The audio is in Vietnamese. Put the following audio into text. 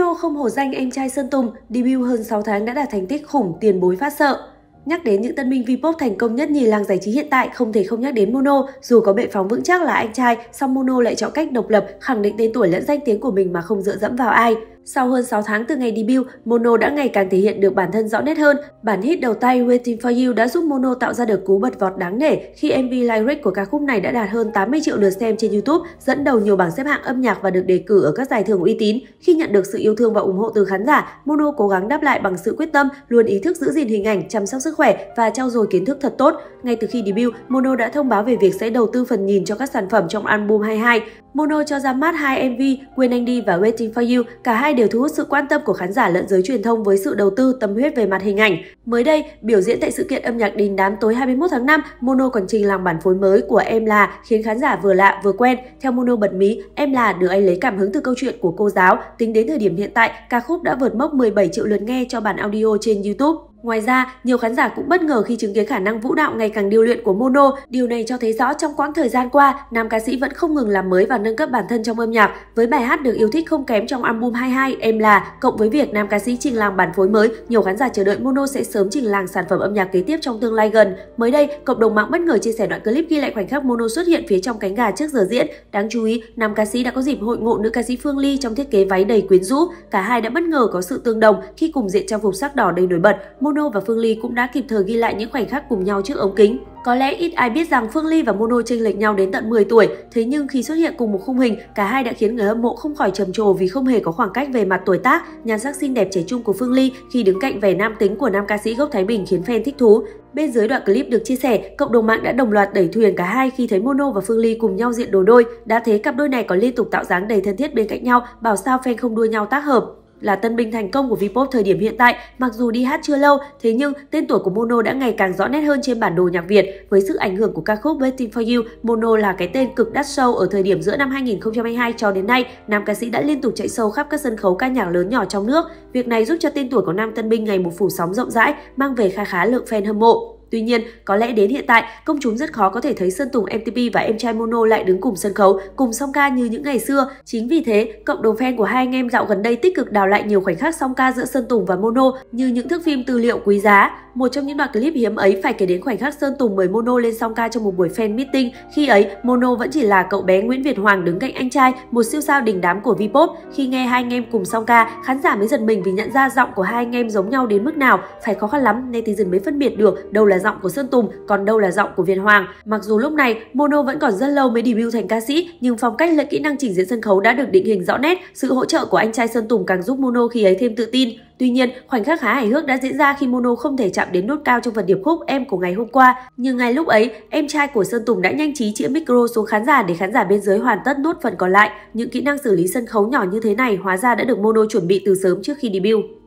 Bruno không hổ danh em trai Sơn Tùng, debut hơn 6 tháng đã đạt thành tích khủng tiền bối phát sợ. Nhắc đến những tân binh Vpop thành công nhất nhì làng giải trí hiện tại, không thể không nhắc đến Mono. Dù có bệ phóng vững chắc là anh trai, song Mono lại chọn cách độc lập, khẳng định tên tuổi lẫn danh tiếng của mình mà không dựa dẫm vào ai. Sau hơn 6 tháng từ ngày debut, Mono đã ngày càng thể hiện được bản thân rõ nét hơn. Bản hit đầu tay Waiting For You đã giúp Mono tạo ra được cú bật vọt đáng nể khi MV lyric của ca khúc này đã đạt hơn 80 triệu lượt xem trên YouTube, dẫn đầu nhiều bảng xếp hạng âm nhạc và được đề cử ở các giải thưởng uy tín. Khi nhận được sự yêu thương và ủng hộ từ khán giả, Mono cố gắng đáp lại bằng sự quyết tâm, luôn ý thức giữ gìn hình ảnh, chăm sóc sức khỏe và trau dồi kiến thức thật tốt. Ngay từ khi debut, Mono đã thông báo về việc sẽ đầu tư phần nhìn cho các sản phẩm trong album 22. Mono cho ra mắt hai MV Quên Anh Đi và Waiting For You, cả hai đều thu hút sự quan tâm của khán giả lẫn giới truyền thông với sự đầu tư tâm huyết về mặt hình ảnh. Mới đây, biểu diễn tại sự kiện âm nhạc đình đám tối 21 tháng 5, Mono còn trình làng bản phối mới của Em Là khiến khán giả vừa lạ vừa quen. Theo Mono bật mí, Em Là được anh lấy cảm hứng từ câu chuyện của cô giáo. Tính đến thời điểm hiện tại, ca khúc đã vượt mốc 17 triệu lượt nghe cho bản audio trên YouTube. Ngoài ra, nhiều khán giả cũng bất ngờ khi chứng kiến khả năng vũ đạo ngày càng điêu luyện của Mono. Điều này cho thấy rõ trong quãng thời gian qua, nam ca sĩ vẫn không ngừng làm mới và nâng cấp bản thân trong âm nhạc với bài hát được yêu thích không kém trong album 22 Em là, cộng với việc nam ca sĩ trình làng bản phối mới, nhiều khán giả chờ đợi Mono sẽ sớm trình làng sản phẩm âm nhạc kế tiếp trong tương lai gần. Mới đây, cộng đồng mạng bất ngờ chia sẻ đoạn clip ghi lại khoảnh khắc Mono xuất hiện phía trong cánh gà trước giờ diễn. Đáng chú ý, nam ca sĩ đã có dịp hội ngộ nữ ca sĩ Phương Ly trong thiết kế váy đầy quyến rũ. Cả hai đã bất ngờ có sự tương đồng khi cùng diện trang phục sắc đỏ đầy nổi bật. Mono Mono và Phương Ly cũng đã kịp thời ghi lại những khoảnh khắc cùng nhau trước ống kính. Có lẽ ít ai biết rằng Phương Ly và Mono chênh lệch nhau đến tận 10 tuổi, thế nhưng khi xuất hiện cùng một khung hình, cả hai đã khiến người hâm mộ không khỏi trầm trồ vì không hề có khoảng cách về mặt tuổi tác. Nhan sắc xinh đẹp trẻ trung của Phương Ly khi đứng cạnh vẻ nam tính của nam ca sĩ gốc Thái Bình khiến fan thích thú. Bên dưới đoạn clip được chia sẻ, cộng đồng mạng đã đồng loạt đẩy thuyền cả hai khi thấy Mono và Phương Ly cùng nhau diện đồ đôi. Đã thế cặp đôi này còn liên tục tạo dáng đầy thân thiết bên cạnh nhau, bảo sao fan không đua nhau tác hợp là tân binh thành công của Vpop thời điểm hiện tại, mặc dù đi hát chưa lâu, thế nhưng tên tuổi của Mono đã ngày càng rõ nét hơn trên bản đồ nhạc Việt. Với sự ảnh hưởng của ca khúc Waiting for You, Mono là cái tên cực đắt sâu ở thời điểm giữa năm 2022 cho đến nay, nam ca sĩ đã liên tục chạy sâu khắp các sân khấu ca nhạc lớn nhỏ trong nước. Việc này giúp cho tên tuổi của nam tân binh ngày một phủ sóng rộng rãi, mang về kha khá lượng fan hâm mộ. Tuy nhiên, có lẽ đến hiện tại, công chúng rất khó có thể thấy Sơn Tùng MTP và em trai Mono lại đứng cùng sân khấu, cùng song ca như những ngày xưa. Chính vì thế, cộng đồng fan của hai anh em dạo gần đây tích cực đào lại nhiều khoảnh khắc song ca giữa Sơn Tùng và Mono như những thước phim tư liệu quý giá. Một trong những đoạn clip hiếm ấy phải kể đến khoảnh khắc Sơn Tùng mời Mono lên song ca trong một buổi fan meeting. Khi ấy, Mono vẫn chỉ là cậu bé Nguyễn Việt Hoàng đứng cạnh anh trai, một siêu sao đình đám của Vpop. Khi nghe hai anh em cùng song ca, khán giả mới giật mình vì nhận ra giọng của hai anh em giống nhau đến mức nào. Phải khó khăn lắm, netizen mới phân biệt được đâu là giọng của Sơn Tùng, còn đâu là giọng của Việt Hoàng. Mặc dù lúc này Mono vẫn còn rất lâu mới debut thành ca sĩ, nhưng phong cách lẫn kỹ năng trình diễn sân khấu đã được định hình rõ nét. Sự hỗ trợ của anh trai Sơn Tùng càng giúp Mono khi ấy thêm tự tin. Tuy nhiên, khoảnh khắc khá hài hước đã diễn ra khi Mono không thể chạm đến nốt cao trong phần điệp khúc Em của ngày hôm qua. Nhưng ngay lúc ấy, em trai của Sơn Tùng đã nhanh trí chĩa micro xuống khán giả để khán giả bên dưới hoàn tất nốt phần còn lại. Những kỹ năng xử lý sân khấu nhỏ như thế này hóa ra đã được Mono chuẩn bị từ sớm trước khi debut.